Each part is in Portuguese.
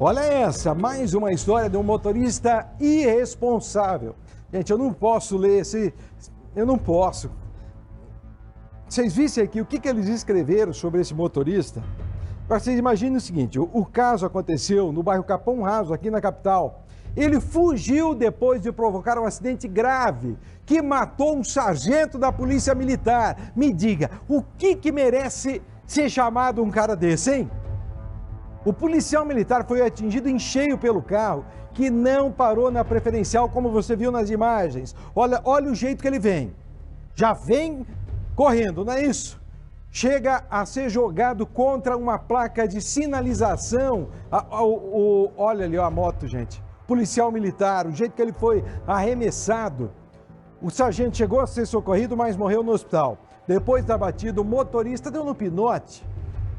Olha essa, mais uma história de um motorista irresponsável. Gente, eu não posso ler esse. Eu não posso. Vocês vissem aqui o que, que eles escreveram sobre esse motorista? Agora vocês imaginem o seguinte: o, o caso aconteceu no bairro Capão Raso, aqui na capital. Ele fugiu depois de provocar um acidente grave que matou um sargento da polícia militar. Me diga, o que, que merece ser chamado um cara desse, hein? O policial militar foi atingido em cheio pelo carro, que não parou na preferencial, como você viu nas imagens. Olha, olha o jeito que ele vem. Já vem correndo, não é isso? Chega a ser jogado contra uma placa de sinalização. A, a, o, olha ali ó, a moto, gente. Policial militar, o jeito que ele foi arremessado. O sargento chegou a ser socorrido, mas morreu no hospital. Depois da batida, o motorista deu no pinote.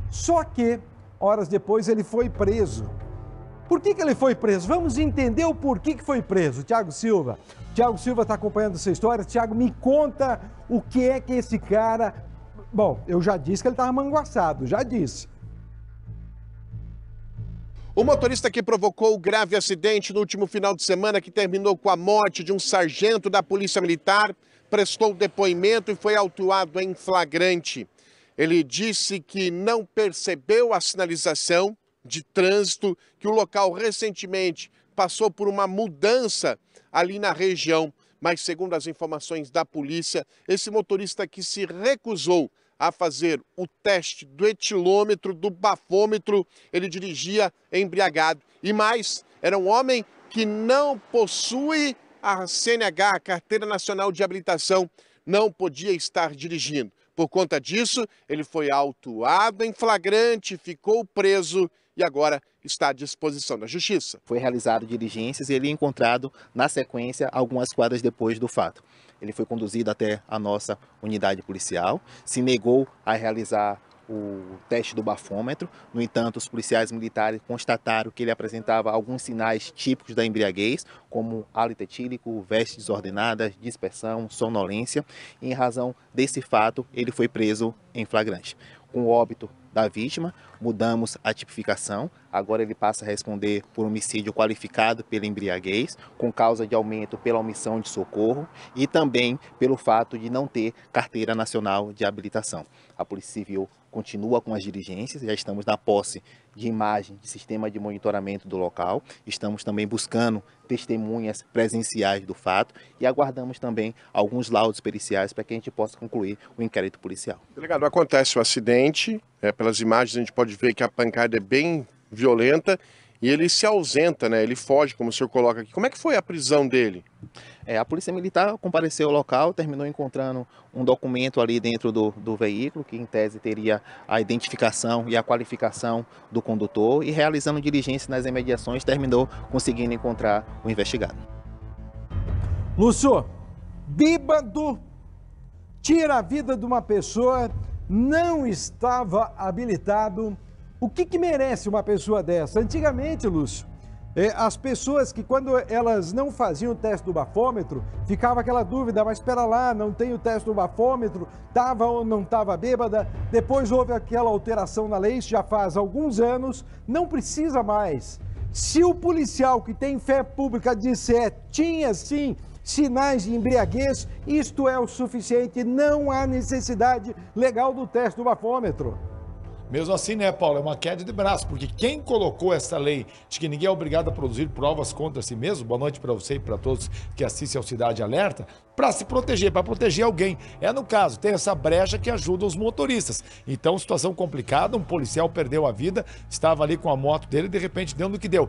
Só que Horas depois ele foi preso. Por que, que ele foi preso? Vamos entender o porquê que foi preso. Tiago Silva. Tiago Silva está acompanhando essa história. Tiago, me conta o que é que esse cara. Bom, eu já disse que ele estava manguaçado, já disse. O motorista que provocou o grave acidente no último final de semana, que terminou com a morte de um sargento da Polícia Militar, prestou depoimento e foi autuado em flagrante. Ele disse que não percebeu a sinalização de trânsito, que o local recentemente passou por uma mudança ali na região. Mas, segundo as informações da polícia, esse motorista que se recusou a fazer o teste do etilômetro, do bafômetro, ele dirigia embriagado. E mais, era um homem que não possui a CNH, a Carteira Nacional de Habilitação, não podia estar dirigindo. Por conta disso, ele foi autuado em flagrante, ficou preso e agora está à disposição da justiça. Foi realizado diligências e ele é encontrado na sequência algumas quadras depois do fato. Ele foi conduzido até a nossa unidade policial, se negou a realizar o teste do bafômetro. No entanto, os policiais militares constataram que ele apresentava alguns sinais típicos da embriaguez, como hálito etílico, vestes desordenadas, dispersão, sonolência. E, em razão desse fato, ele foi preso em flagrante. Com o óbito da vítima, mudamos a tipificação agora ele passa a responder por homicídio qualificado pela embriaguez, com causa de aumento pela omissão de socorro e também pelo fato de não ter carteira nacional de habilitação. A Polícia Civil continua com as diligências, já estamos na posse de imagem de sistema de monitoramento do local, estamos também buscando testemunhas presenciais do fato e aguardamos também alguns laudos periciais para que a gente possa concluir o inquérito policial. Delegado, acontece o acidente, é, pelas imagens a gente pode ver que a pancada é bem violenta e ele se ausenta, né? Ele foge, como o senhor coloca aqui. Como é que foi a prisão dele? É, a polícia militar compareceu ao local, terminou encontrando um documento ali dentro do, do veículo, que em tese teria a identificação e a qualificação do condutor, e realizando diligência nas imediações, terminou conseguindo encontrar o investigado. Lúcio, bíbado tira a vida de uma pessoa, não estava habilitado o que, que merece uma pessoa dessa? Antigamente, Lúcio, é, as pessoas que quando elas não faziam o teste do bafômetro, ficava aquela dúvida, mas espera lá, não tem o teste do bafômetro, estava ou não estava bêbada. Depois houve aquela alteração na lei, já faz alguns anos, não precisa mais. Se o policial que tem fé pública disser tinha sim sinais de embriaguez, isto é o suficiente, não há necessidade legal do teste do bafômetro. Mesmo assim, né, Paulo? É uma queda de braço, porque quem colocou essa lei de que ninguém é obrigado a produzir provas contra si mesmo, boa noite para você e para todos que assistem ao Cidade Alerta, para se proteger, para proteger alguém. É no caso, tem essa brecha que ajuda os motoristas. Então, situação complicada, um policial perdeu a vida, estava ali com a moto dele e de repente deu no que deu.